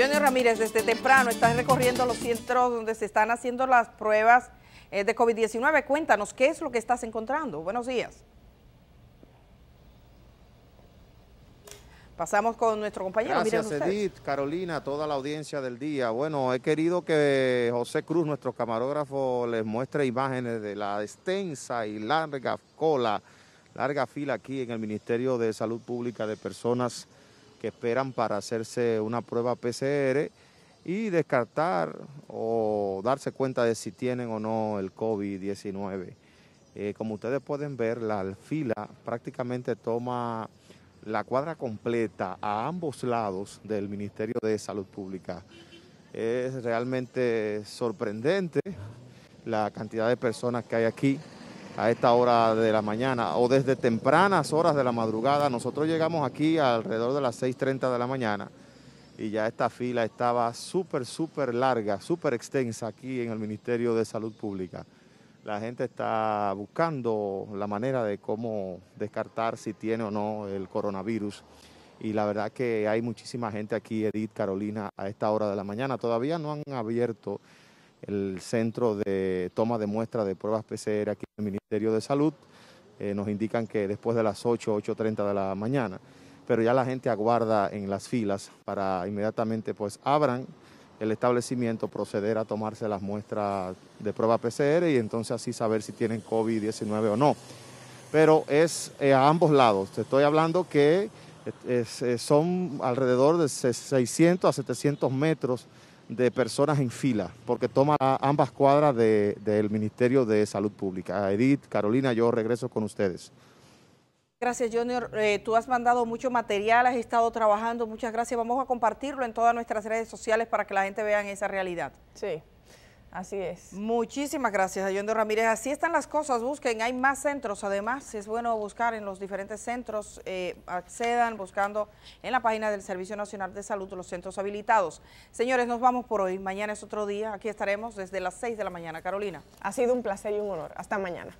Johnny Ramírez, desde temprano estás recorriendo los centros donde se están haciendo las pruebas eh, de COVID-19. Cuéntanos, ¿qué es lo que estás encontrando? Buenos días. Pasamos con nuestro compañero. Gracias, Edith, Carolina, toda la audiencia del día. Bueno, he querido que José Cruz, nuestro camarógrafo, les muestre imágenes de la extensa y larga cola, larga fila aquí en el Ministerio de Salud Pública de personas que esperan para hacerse una prueba PCR y descartar o darse cuenta de si tienen o no el COVID-19. Eh, como ustedes pueden ver, la fila prácticamente toma la cuadra completa a ambos lados del Ministerio de Salud Pública. Es realmente sorprendente la cantidad de personas que hay aquí a esta hora de la mañana o desde tempranas horas de la madrugada. Nosotros llegamos aquí alrededor de las 6.30 de la mañana y ya esta fila estaba súper, súper larga, súper extensa aquí en el Ministerio de Salud Pública. La gente está buscando la manera de cómo descartar si tiene o no el coronavirus. Y la verdad que hay muchísima gente aquí, Edith, Carolina, a esta hora de la mañana. Todavía no han abierto el centro de toma de muestras de pruebas PCR aquí en el Ministerio de Salud. Eh, nos indican que después de las 8, 8.30 de la mañana. Pero ya la gente aguarda en las filas para inmediatamente pues abran el establecimiento, proceder a tomarse las muestras de prueba PCR y entonces así saber si tienen COVID-19 o no. Pero es eh, a ambos lados. Te estoy hablando que son alrededor de 600 a 700 metros de personas en fila, porque toma ambas cuadras del de, Ministerio de Salud Pública. Edith, Carolina, yo regreso con ustedes. Gracias, Junior. Eh, tú has mandado mucho material, has estado trabajando. Muchas gracias. Vamos a compartirlo en todas nuestras redes sociales para que la gente vea esa realidad. Sí. Así es. Muchísimas gracias, Ayondo Ramírez. Así están las cosas, busquen, hay más centros, además es bueno buscar en los diferentes centros, eh, accedan buscando en la página del Servicio Nacional de Salud los centros habilitados. Señores, nos vamos por hoy, mañana es otro día, aquí estaremos desde las 6 de la mañana. Carolina. Ha sido un placer y un honor, hasta mañana.